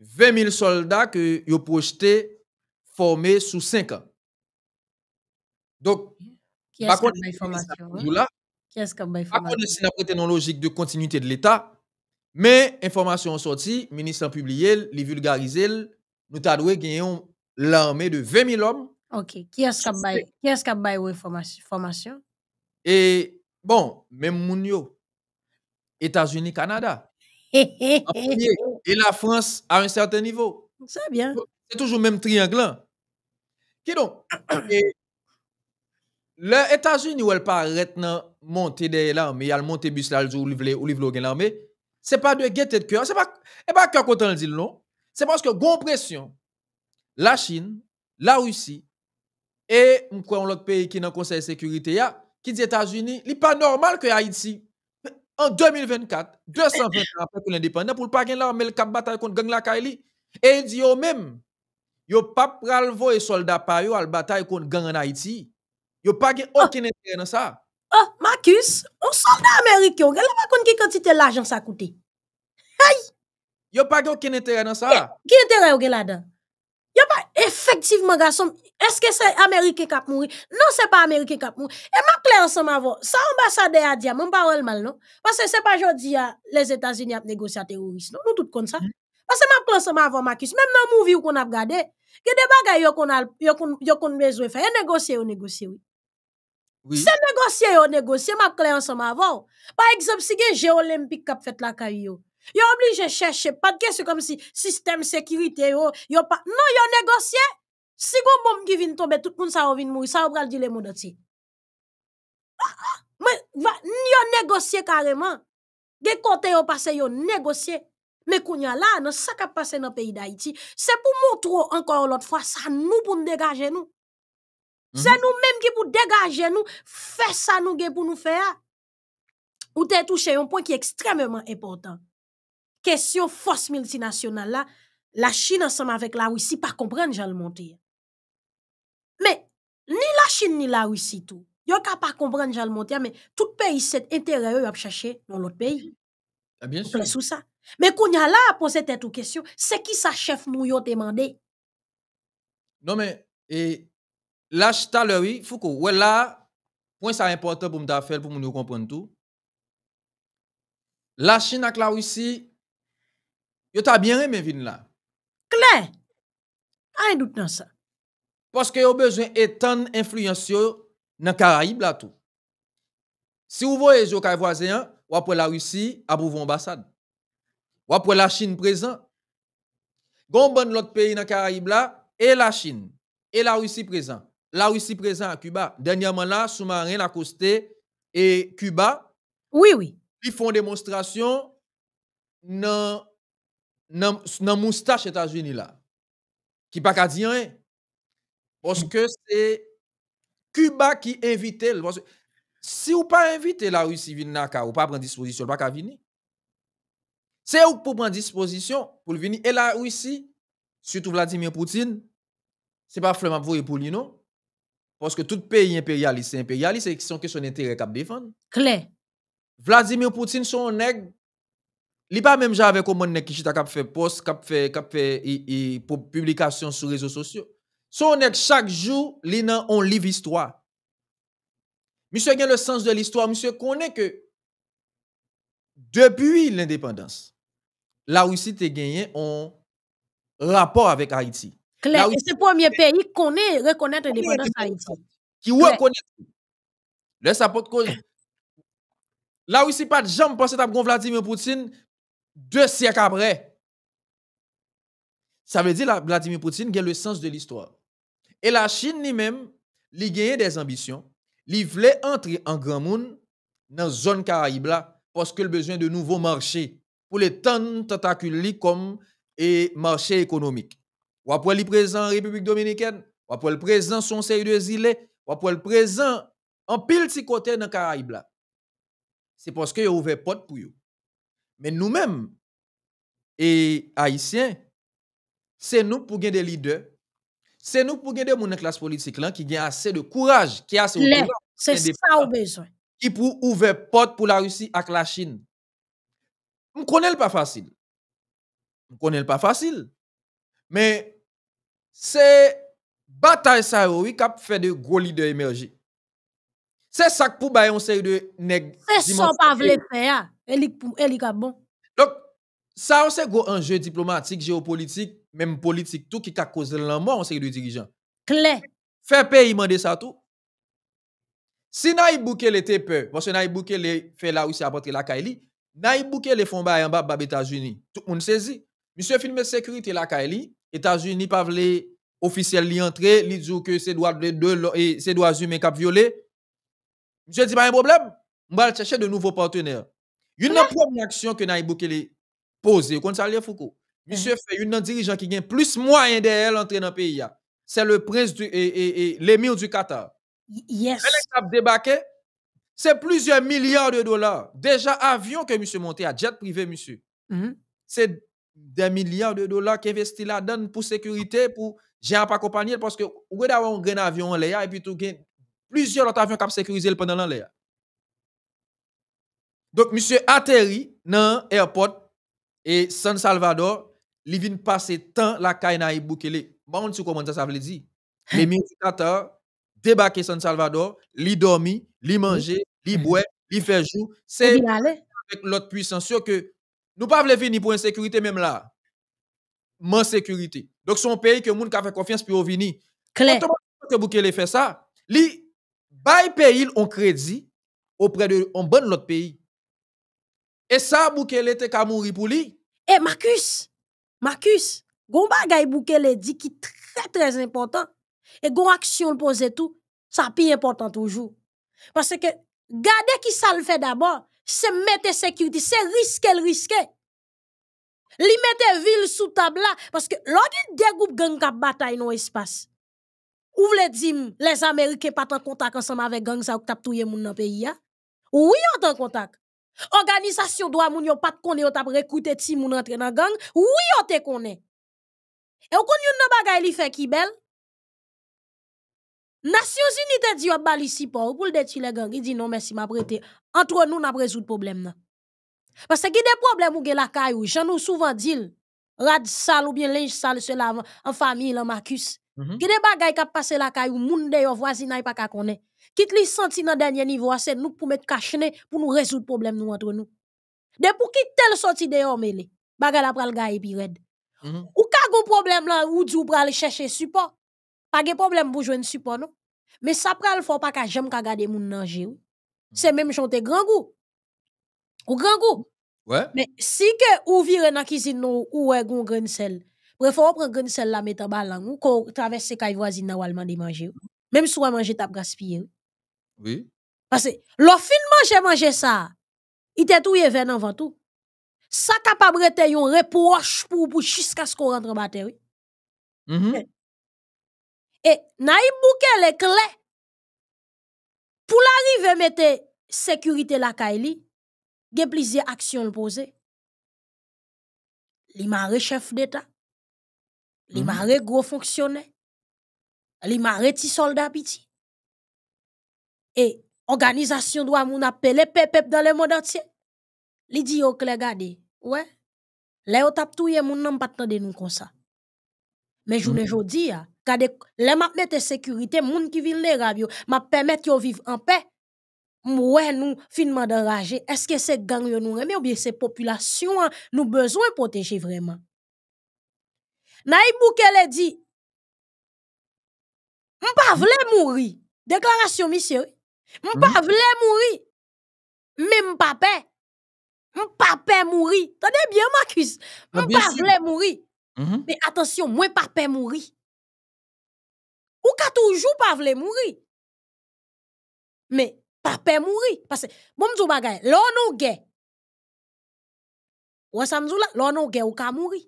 20 000 soldats que ont projeté formés sous 5 ans. Donc, par contre, là, Qu'est-ce qu'on va faire? logique de continuité de l'État, mais information sortie, ministre publié, les vulgarisé, nous avons gagné l'armée de 20 000 hommes. OK. Qui est-ce qui a formation? Et bon, même Mounio, États-Unis, Canada. et la France à un certain niveau. C'est bien. C'est toujours même triangle. Hein. Qui donc? Les États-Unis, elle paraît non monter derrière l'armée, elle monte bus là, elle ouvre ouvre l'ouvre l'armée. C'est pas de gaieté de cœur, c'est pas et pas cœur quand de le non. C'est parce que la pression. La Chine, la Russie et nous croit un autre pays qui est dans le Conseil de sécurité a, qui dit États-Unis, il pas normal que Haïti en 2024, 220 ans après l'indépendance pour pas gagner l'armée le cap bataille contre gang la et il dit au même, yo pas pral voyer soldats pa yo al bataille contre gang en Haïti. Yo pa gen oh. okine teren an sa? Oh, Marcus, ou soldat Amerikyo, gè la pa kon ki kontite l'ajan sa koute. Hey! Yo pa gen okine teren an sa? Gen teren ou gè la dan? Yo pa, efektivman, eske se Amerikyo kap mouri? Non, se pa Amerikyo kap mouri. E ma plèr se ma vò, sa ambasade a diya, moun parol mal, non? Pase se pa jodi ya, les Etats-Unis ap negosya terorist, non, nou tout kon sa. Hmm. Pase ma plèr se ma vò, Marcus, mèm nan mouvi ou kon ap gade, gè de bagay yo kon mezwe fè, yo negosye ou neg Se negosye yo negosye, ma klayan sa ma avon. Pa ekzop si gen je olimpik kap fet la kary yo. Yo oblije cheshe, padke se kom si sistem sekirite yo. Non yo negosye, si go bom ki vin tombe, tout moun sa yo vin mou, sa yo pral dilemou doti. Men yo negosye kareman. Gen kote yo pase yo negosye. Me kounya la, nan sa kap pase nan peyi da iti. Se pou mou tro ankon lot fwa, sa nou pou n dekaje nou. C'est mhm. nous-mêmes qui pour dégager nous, faire ça nous pour nous faire. Ou t'es touché un point qui est extrêmement important. Question force multinationale là, la Chine ensemble avec la Russie, pas comprendre, j'en le monter. Mais, ni la Chine ni la Russie tout, yon ka pas comprendre, j'en le monter, mais tout pays s'est intérêt à chercher dans l'autre pays. Ah, bien sûr. ça. Mais quand y a là pour question, c'est qui sa chef nous yon demandé? Non, mais, et, la tout à l'heure, il faut que, ouais, là, point ça important pour me faire, pour nous comprendre tout. La Chine avec la Russie, yo ta bien aimé vin là. Clair. Aïe doute dans ça. Parce que yo besoin étendre influence dans Caraïbes là tout. Si vous voyez yo kay voisin, ou après la Russie, a pour ambassade. Ou après la Chine présent. Gon bon l'autre pays dans Caraïbes là et la Chine et la Russie présent la Russie présent à Cuba. Dernièrement, là, sous-marin, la costé et Cuba. Oui, oui. Ils font démonstration dans dans moustache États-Unis là. Qui pas qu'à dire Parce que c'est Cuba qui invite. Parce si vous pas invité la Russie venir là, ou pas prendre disposition, pas qu'à venir. C'est vous pour prendre disposition pour venir. Et la Russie, surtout Vladimir Poutine, c'est pas flemme pour lui, non? Parce que tout pays impérialiste, c'est impérialiste, c'est son intérêt d'intérêt qu'à défendre. Claire. Vladimir Poutine, son nègre, il pas même avec comment monde qui a cap fait post, cap fait cap fait publication sur réseaux sociaux. Son nègre, chaque jour, il a un livre histoire. Monsieur a le sens de l'histoire, monsieur connaît que depuis l'indépendance, la Russie a gagné un rapport avec Haïti c'est le premier pays qui connaît, reconnaît l'indépendance Haïti. Qui reconnaît. Là, ça porte cause. Là où pas de gens pensent à Vladimir Poutine deux siècles après. Ça veut dire que Vladimir Poutine a le sens de l'histoire. Et la Chine lui-même, il a des ambitions. Il voulait entrer en grand monde dans la zone Caraïbe là parce qu'elle a besoin de nouveaux marchés pour les tant tentacules comme et marché économique ou après le présent en République dominicaine, ou après le présent son série de îles, ou après le présent en pile de côté dans Caraïbes C'est parce que a ouvert porte pour eux. Mais nous-mêmes et haïtiens, c'est nous pour gagner des leaders, c'est nous pour gagner des classe politique qui a assez de courage, qui a assez de C'est ça besoin. Qui pour ouvrir porte pour la Russie avec la Chine. ne connaît pas facile. On connaît pas facile. Mais c'est bataille ça oui qui fait de gros leaders émerger. C'est ça que pour bailler on série de nèg. C'est ça pas vle faire. Elle elle bon. Donc ça c'est gros enjeu diplomatique, géopolitique, même politique tout qui a causé la mort on série de dirigeants. Clair. Faire pays mandé ça tout. Si Naïb Boukele était peur, parce que bouclé les fait là où c'est apporté la Kaili, Naïb Boukele font bail en bas des États-Unis. Tout le monde saisit. Monsieur filme sécurité la Kaili, États-Unis pas voulu officiellement li entrer, li dit que c'est droits de et c'est droits humains a violé. Monsieur dit pas un problème, on va chercher de nouveaux partenaires. Une première action que nous avons posée, contre Salé Foucault. Monsieur fait une dirigeant qui gagne plus moyen d'elle entrer dans le pays. C'est le prince et, l'émir du Qatar. Yes. C'est plusieurs milliards de dollars. Déjà, avion que monsieur monté à jet privé, monsieur. Mm-hmm. C'est des milliards de dollars qui investit là-dedans pour sécurité, pour gérer pas accompagné parce que vous avez un grand avion en l'air et puis tout, plusieurs autres avions qui ont sécurisé pendant l'air. Donc, monsieur atterri dans l'aéroport et San Salvador, il vient passer tant la et Bukele. Bon, on sait comment ça, ça veut dire. Les militateurs débarquent San Salvador, ils dorment, ils mangent, mhm. ils boivent, ils font jour. C'est avec l'autre puissance que nous pas venir pour insécurité même là. Man sécurité. Donc un pays que moun ka fait confiance pour venir. Claire. que avez fait ça, li bay pays on crédit auprès de on bon l'autre pays. Et ça Boukele était ka mourir pour lui. Eh Marcus, Marcus, gon bagay Boukele dit qui très très important et gon action le tout, ça plus important toujours. Parce que gardez qui ça le fait d'abord c'est mette sécurité, c'est risquer le risque. Li mette ville sous table là, parce que lorsqu'il des groupes gang qui bataille dans l'espace, ou voulez dire, les Américains pas en contact ensemble avec gang ça ou tap touye moun dans pays ya? Hein? Oui, on en contact. Organisation doit moun yon pas connaît, on tap recruter ti moun entre dans gang. Oui, on te connaît. Et on kon yon bagay li fait qui belle. Nations Unies t'a dit on bali ou pour le détruire les gangs. Il dit non merci m'a prêté. Entre nous n'a résoudre problème là. Parce que des problèmes ou gen la caillou, j'en nous souvent dit rad sale ou bien linge sale cela en famille en Marcus. Mm -hmm. Qui des bagailles qui passé la caillou, moun de yo voisinage pas ka Quitte li senti dans dernier niveau, ah, c'est nous pour mettre cachené pour nous résoudre problème nous entre nous. De pour qui tel sorti de yon mêlé. Bagay la pral gaye pi mm-hmm. Ou ka gon problème là ou ou pral chercher support. Pas de problème pour jouer un support, non? Mais ça le faut pas que j'aime qu'à garder mon nan C'est mm-hmm. même chanter grand goût. Ou grand goût. Ouais. Mais si que ou vire dans cuisine non ou est gon grain sel. faut prendre grain sel là mettre en balan ou qu'on traverse les voisine ou walman de manger. Même si mangé manger t'a gaspiller. Oui. Parce que finit de manger ça. Il était tout vers avant tout. Ça capable être un reproche pour jusqu'à ce qu'on rentre en batterie. Mm-hmm. E, nan yi bouke le kle. Pou la rive mette sekurite la ka e li, gen plize aksyon l'poze. Li ma re chef d'eta. Li mhm. ma re gro fonksyonne. Li ma re ti solda piti. E, organizasyon dwa moun apel e pepep dan le moda tse. Li di yo kle gade. Ou e, le yo tap touye moun nan patande nou konsa. Men jounen mhm. jodi ya, quand les map mette sécurité, moun qui le rabio, m'a permettre yo vivre en paix. ouais nous, finement d'enrager. Est-ce que c'est gang yo nous remè ou bien c'est population hein, nous besoin protéger vraiment? Naïb Boukele dit, m'pa mm-hmm. vle mourir. Déclaration, monsieur. M'pa mm-hmm. vle mourir. Mais m'pa paix. M'pa paix mourir. Tenez bien, Marcus. Ah, pas vle mourir. Mm-hmm. Mais attention, moi pas paix mourir ou ka toujours pas vle mourir. Mais pas peur mourir parce que bon m'dou bagay, là nous gè. Ou ça m'dou là, l'on nous gè ou ka mourir.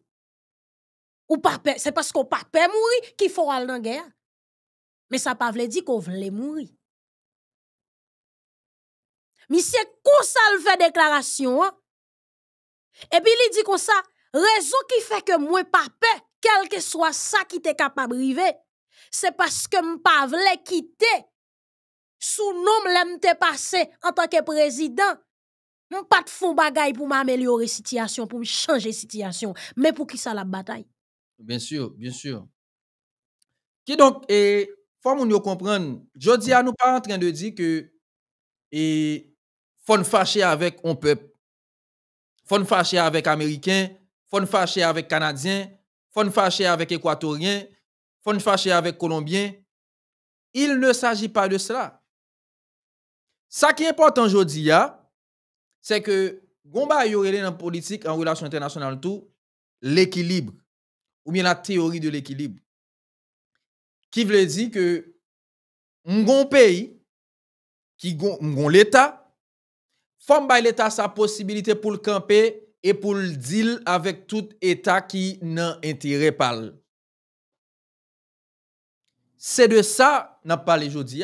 Ou pas peur, c'est parce qu'on pas peur mourir qu'il faut aller dans guerre. Mais ça pas vle dire qu'on vle mourir. ça, le fait déclaration. Et puis il dit comme ça, raison qui fait que moi pas peur quel que soit ça qui t'est capable de c'est parce que voulais pas quitter sous nom pas passé en tant que président. pas de fond bagay pour m'améliorer situation, pour changer la situation. Mais pour qui ça la bataille? Bien sûr, bien sûr. Qui donc, et, faut que nous comprenions. jodi a nous pas en train de dire que, et, faut nous avec un peuple. Faut nous fâcher avec Américain, faut nous fâcher avec Canadien, faut nous fâcher avec Équatorien, faut avec Colombien, Il ne s'agit pas de cela. Ce qui est important aujourd'hui, c'est que Gomba dans la politique en relation internationale, tout l'équilibre, ou bien la théorie de l'équilibre, qui veut dire que un pays, qui l'État, forme l'État sa possibilité pour le camper et pour le deal avec tout État qui n'a intérêt par c'est de ça n'a pas les aujourd'hui.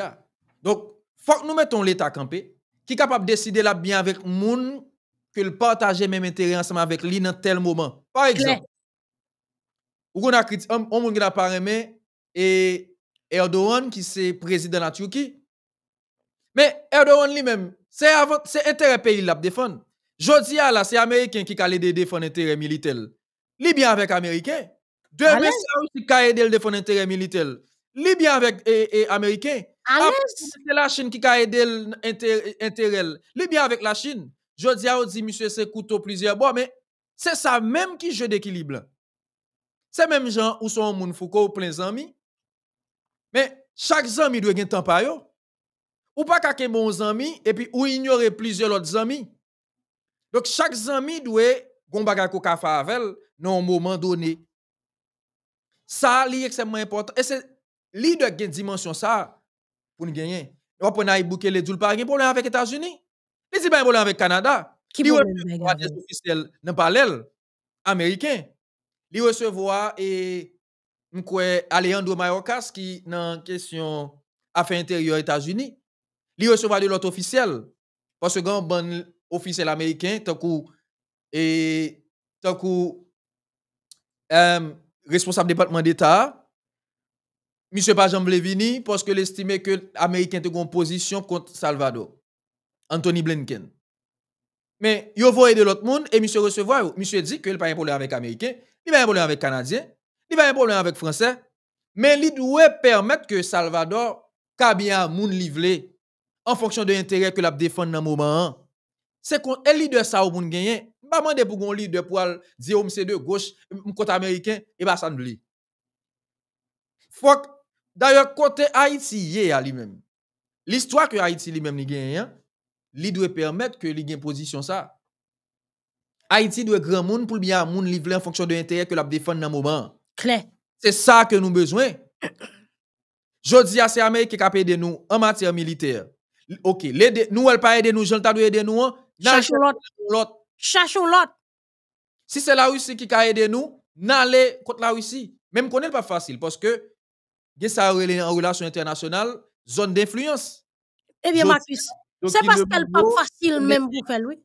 Donc, faut que nous mettons l'État campé, qui est capable de décider là bien avec moun que le partager même intérêts ensemble avec lui dans tel moment. Par exemple, on a un monde qui n'a pas aimé et Erdogan qui c'est président de la Turquie. Mais Erdogan lui-même, c'est c'est intérêt pays l'a défendre. Jodi là, c'est américain qui de défendre l'intérêt militaire. Li bien avec américain. Demain, ça aussi qui de défendre l'intérêt militaire. Libyen avec et, Américains, américain. Ah, c'est la Chine qui a aidé l'intérêt. Libyen avec la Chine. Je dis à vous, monsieur, c'est couteau plusieurs bois, mais c'est ça même qui jeu d'équilibre. C'est même gens où sont moun Foucault plein amis. Mais chaque ami doit un temps par yo. Ou pas qu'à bon ami et puis ou ignorer plusieurs autres amis. Donc chaque ami doit gon bagay ko ka favel non moment donné. Ça li extrêmement important et c'est leader qui dimension ça pour nous gagner. On prend Nayib Bukele, il pas de problème avec les États-Unis. Il dit pas de avec le Canada. Qui le recevoir des officiels dans parallèle américain. Il recevoir et Alejandro Mayorkas qui en question affaires intérieures États-Unis. Il recevoir de l'autre officiel parce que grand bon officiel américain tant que et tant que euh, responsable département d'État M. Pajamblevini, Blevini, parce que l'estimait que l'Américain était en position contre Salvador. Anthony Blinken. Mais il a de l'autre monde et monsieur recevoir, monsieur dit qu'il n'y a pas un problème avec Américain, il n'y pas un problème avec Canadien, il n'y pas un problème avec Français. Mais il doit permettre que Salvador un monde livré en fonction de l'intérêt que l'a défend dans le moment. C'est qu'on est leader ça au monde gagné. Pas demander pour un leader pour dire c'est oh, de gauche, contre américain et pas ça nous Fuck. D'ailleurs, côté Haïti, il a lui-même. L'histoire que Haïti lui-même gagne, il doit permettre que lui gagne position ça. Haïti doit grand monde pour bien monde livrer en fonction de l'intérêt que la défend dans le moment. C'est ça que nous besoin. Je dis à ces Américains qui ont aidé nous en matière militaire. OK, nous, elle pas aider nous, je ne pas aider nous. Cherchons l'autre. Cherchons l'autre. Si c'est la Russie qui a aidé nous, n'allez contre la Russie. Même qu'on n'est pas facile parce que ça en relation internationale, zone d'influence. Eh bien, Mathis, c'est parce qu'elle n'est pas facile même pour faire, oui.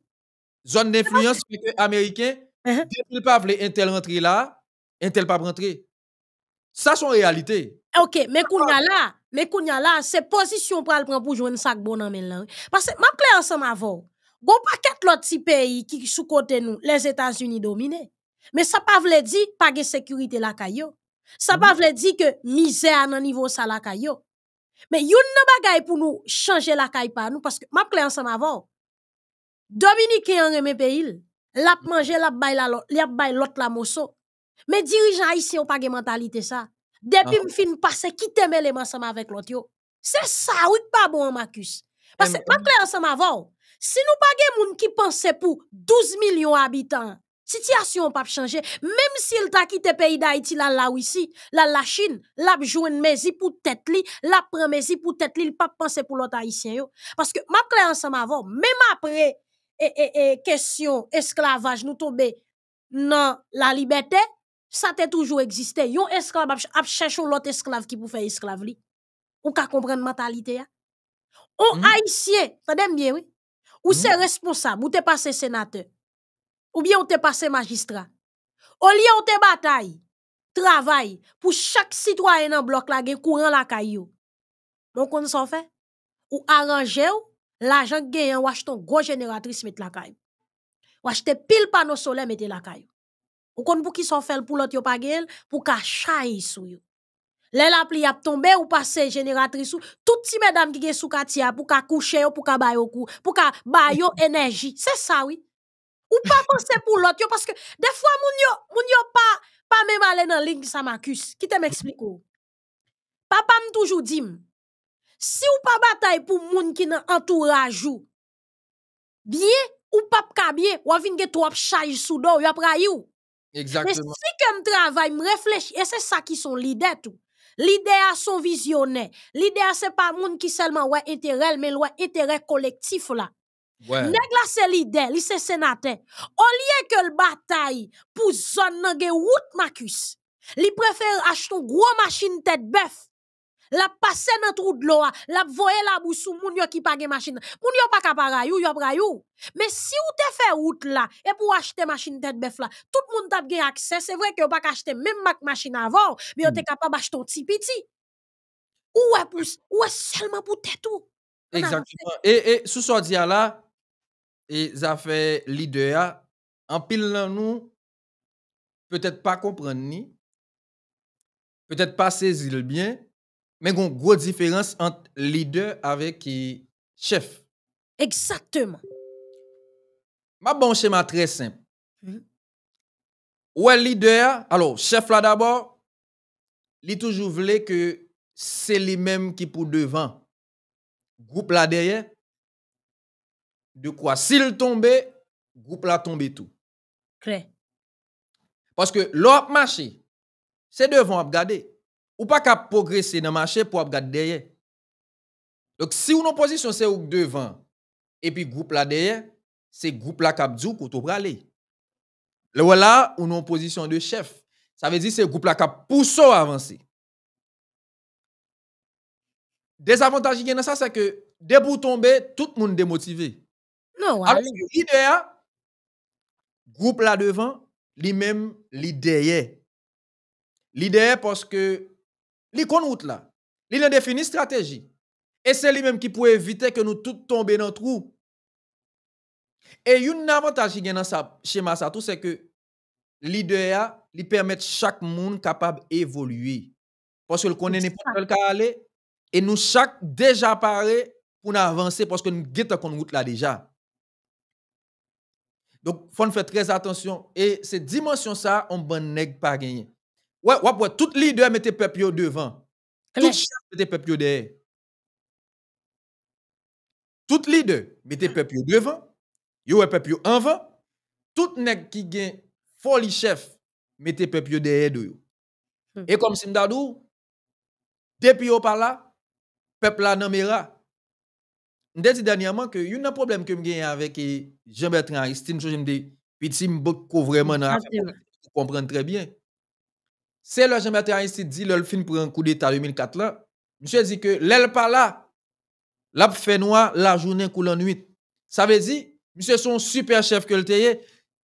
Zone d'influence, c'est que Américain, depuis pas veut Intel rentrer là, Intel pas rentrer. Ça, c'est réalité. Ok, mais qu'on a là, mais qu'on a là, c'est position pour prendre pour jouer un sac bon en là. Parce que, ma clé ensemble avant, il paquet l'autre pays qui sous côté nous, les États-Unis dominent. Mais ça pas veut dire pas de sécurité là, ça veut pas dire que misère nan niveau ça la kayo. Mais youn nan bagay pour nous changer la caille pa nous parce que ma clair ensemble avant. Dominique en mes pays, l'ap mangé l'a bay la l'autre la mosso. Mais dirigeant haïtien n'a pas gen mentalité ça. Depuis ah. fin passé qui t'aime les ensemble avec l'autre C'est ça oui pas bon Marcus. Parce que m'ap clair ensemble avant. Si nous pas gen moun qui pensait pour 12 millions d'habitants situation pas pas même si s'il ta quitté pays pays là la la là la chine, la pjouen mezi pou tête, li, la prend mezi pou tête, li, il pour pas pou lot l'autre yo. parce que ma ansam ensemble même après et et et question esclavage nous tombe non la liberté ça te toujours existé Yon esclave ap, cherche l'autre lot qui ki pou esclave esclave li. Ou ka comprendre mentalité ya. Ou mm. Haïtien haisyen, bien, oui? ou mm. c'est responsable responsable, ou pas passé sénateur Ou biye ou te pase magistra. Ou liye ou te batay. Travay pou chak sitwoyen an blok la gen kou ran lakay yo. Mwen kon san fe? Ou aranje yo, la jan gen yon waj ton go generatris met lakay. Waj te pil panosole met lakay. Mwen kon pou ki san fe lpoulot yo pa gen, pou ka chay sou yo. Lè la pli ap ton be ou pase generatris sou, touti medam ki gen sou katia pou ka kouche yo, pou ka bayo kou, pou ka bayo enerji. Se sa wite. ou pas penser pour l'autre parce que des fois moun yo moun yo pas pas même aller dans ligne ça m'accuse qui te m'explique papa me toujours dit si ou pas bataille pour moun qui dans entourage ou bien ou pas ka bien ou vinn gen trop charge sous dos ou après you exactement mais si que me travaille réfléchis et c'est ça qui sont l'idée. tout L'idée à son visionnaire. L'idée à c'est pas moun qui seulement ouais intérêt mais ouais intérêt collectif là. Ouais. Nèg c'est leader, li se sénateur. Au lieu que le bataille pour zone nan gen route Marcus, li préfère acheter une gros machine tête bœuf. La passe nan trou de l'eau, la voye la bou sou moun yo ki pa gen machine. Moun yo pa kapara yo, yo pra Mais si ou te fait route là et pour acheter machine tête bœuf là, tout moun tap gen accès, c'est vrai que ou pa acheter même mak machine avant, mais on te hmm. capable acheter un petit petit. Ou est plus, ou est seulement pour tête tout. Exactement. Et, et sous ce dia là, et ça fait leader en pile là nous peut-être pas comprendre ni peut-être pas saisir bien mais une grosse différence entre leader avec chef exactement ma bon schéma très simple mhm. ouais leader alors chef là d'abord il toujours voulait que c'est lui-même qui pour devant groupe là derrière de quoi s'il tombait, groupe là tomber tout. Claire. Parce que l'op marché, c'est devant à regarder. Ou pas qu'à progresser dans le marché pour regarder derrière. Donc si une position, c'est devant et puis groupe là derrière, c'est groupe là qui dit qu'on doit aller. Là voilà une position de chef. Ça veut dire que c'est groupe là qui poussé à avancer. Désavantage qui dans ça c'est que dès vous tomber, tout le monde démotivé. L'idée groupe là devant, lui-même, l'idée. L'idée, parce que, l'icône route là, Il a défini stratégie. Et c'est lui-même qui peut éviter que nous tous tombions dans le trou. Et une avantage qui est dans ce schéma, c'est que l'idée, lui permet chaque monde capable d'évoluer. Parce que le connaît pas quel cas aller, et nous chaque déjà paré pour avancer parce que nous avons qu'on route là déjà. Donc, faut faire très attention. Et ces dimensions-là, on ne peut pas gagner. Ouais, ouais, tout leader mette peuple devant. Tout chef mette peuple derrière. Tout leader mette peuple devant. Yo le peuple en avant. Tout nèg qui gagne folie chef mette peuple derrière de yo. Hmm. Et comme Simdadou, depuis au par là, peuple là n'en je dis dernièrement que y a un problème que j'ai avec Jean-Bertrand Aristide. je me dis, petit, je vraiment dans comprendre très bien. C'est là Jean-Bertrand Aristide dit, le film prend un coup d'État 2004 là, monsieur dit que l'aile pas là, l'a fait noir la journée la nuit. Ça veut dire, monsieur son super chef que le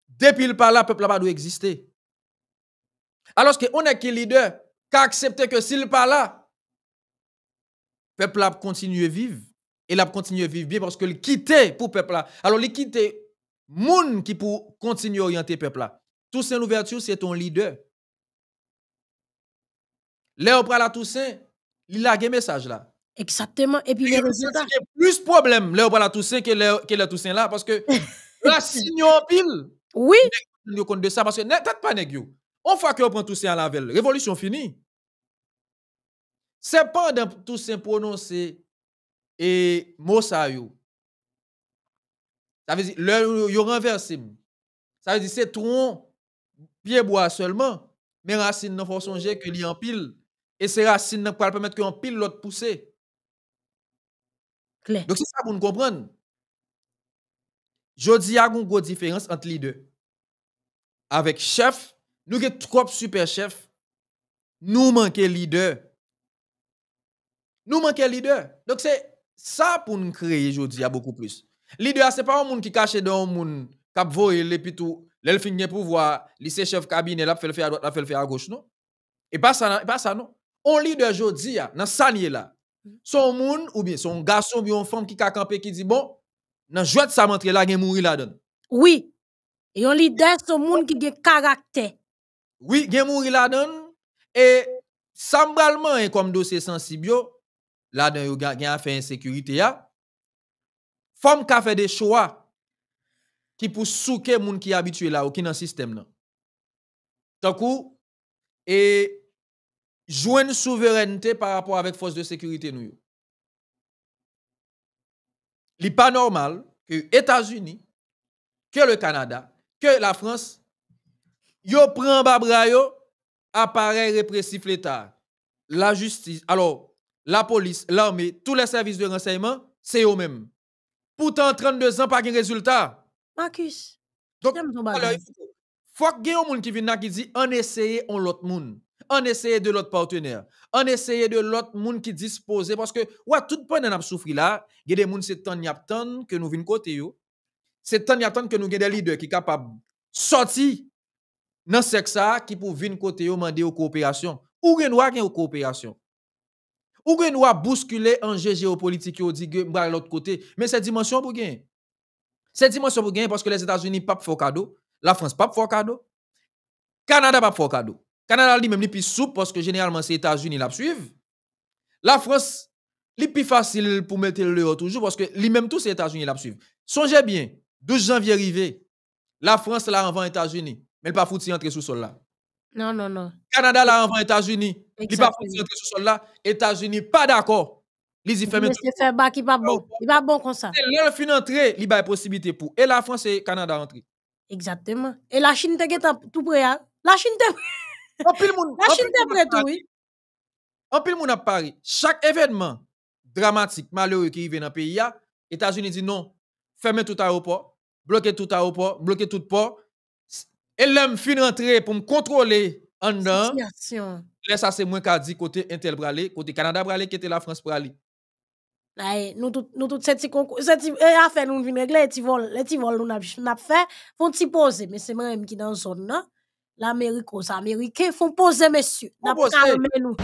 depuis le pas là, peuple là pas doit exister. Alors que on est qui leader, qui accepte que s'il pas là, peuple là continue à vivre il a continué à vivre bien parce que le quitter pour peuple là. Alors il quitter moun qui pour continuer à orienter peuple là. Toussaint l'ouverture c'est ton leader. Là on la Toussaint, il a un message là. Exactement et puis les résultats. Il y a plus problème là prend la Toussaint que le, que le Toussaint là parce que la signe en pile. Oui. Nous compte de ça parce que peut pas négio. On fait que on prend Toussaint à la velle. Révolution finie. C'est pendant Toussaint prononcé et mot ça Ça veut dire, le un renversé. Ça veut dire, c'est tronc, pied bois seulement, mais racine ne faut songer que li en pile. Et ces racines ne peuvent permettre qu'en pile l'autre pousser. Claire. Donc c'est ça pour nous comprendre. Je dis, il y a une grosse différence entre les deux. Avec chef, nous sommes trop super chef. Nous manquons leader. Nous manquons leader. Donc c'est Sa pou n kreye jodi ya boku plus. Lide ya se pa ou moun ki kache de ou moun kap voye lepitou, lelfin nye pou vwa, lise chev kabine la pfelefe a doit, la pfelefe a goch nou. E pa sa nou. Ou lide ya jodi ya, nan sanye la, son moun ou bi, son gason bi ou moun ki kakampe ki di bon, nan jwet sa mantre la gen mouri la don. Oui, yon lide sa moun ki gen karakter. Oui, gen mouri la don e sambalman e kom dosye sensibyo Là, le yo gen a une a ya, fòm ka fait des choix ki pou souke moun ki qui là ou ki nan système nan. Tankou une une souveraineté par rapport la force de sécurité. nou n'est pas normal normal que états unis que le Canada, que la France, yo prend babra appareil répressif l'État La justice, alors, la police, l'armée, tous les services de renseignement, c'est eux-mêmes. Pourtant, 32 ans, pas de résultat. Marcus. Donc, il faut qu'il y ait un monde qui viennent qui dit on essaye de l'autre monde. On essaye de l'autre partenaire. On essaye de l'autre monde qui dispose. Parce que, ouais, tout le monde a souffert là. Il y a des gens qui temps que nous venons côté. Yo. C'est temps que nous avons des leaders qui sont capables de sortir dans ce sexe qui pour venir côté yo demander aux coopération. Ou y a une coopération. Ou a bousculé bousculer jeu géopolitique ou dit que de l'autre côté, mais cette dimension pour gagner. Cette dimension pour gagner parce que les États-Unis pas font cadeau, la France pas Fo cadeau, Canada pas cadeau. Canada lui-même li plus souple parce que généralement c'est États-Unis la suivent. La France li plus facile pour mettre le haut toujours parce que lui-même tous c'est États-Unis la suivent. Songez bien, 12 janvier arrivé, la France la avant États-Unis, mais elle pas foutu entrer sous sol là. Non, non, non. Canada là la aux États-Unis. Il pas faire rentrer sur sol là. États-Unis pas d'accord. Ils y fait Mais bas pas bon. Il pas bon comme ça. Et fin entrée, il a possibilité pour et la France et Canada entrer. Exactement. Et la Chine te tout prêt. Hein. La Chine te La Chine te prêt tout, oui. En pile monde à Paris, chaque événement dramatique, malheureux qui vient dans le pays, les États-Unis disent non, fermez tout aéroport, bloquez tout aéroport, bloquez tout port, et l'homme fin rentré pour me contrôler en dedans. Là, ça, c'est moins dit côté Intel côté Canada qui la France bralé. Aye, nous tout nous tout cette concours cette eh, affaire nous vient régler vol les vol nous n'a fait font petit poser mais c'est même qui dans zone là l'Amérique aux Américains font poser messieurs n'a calmer nous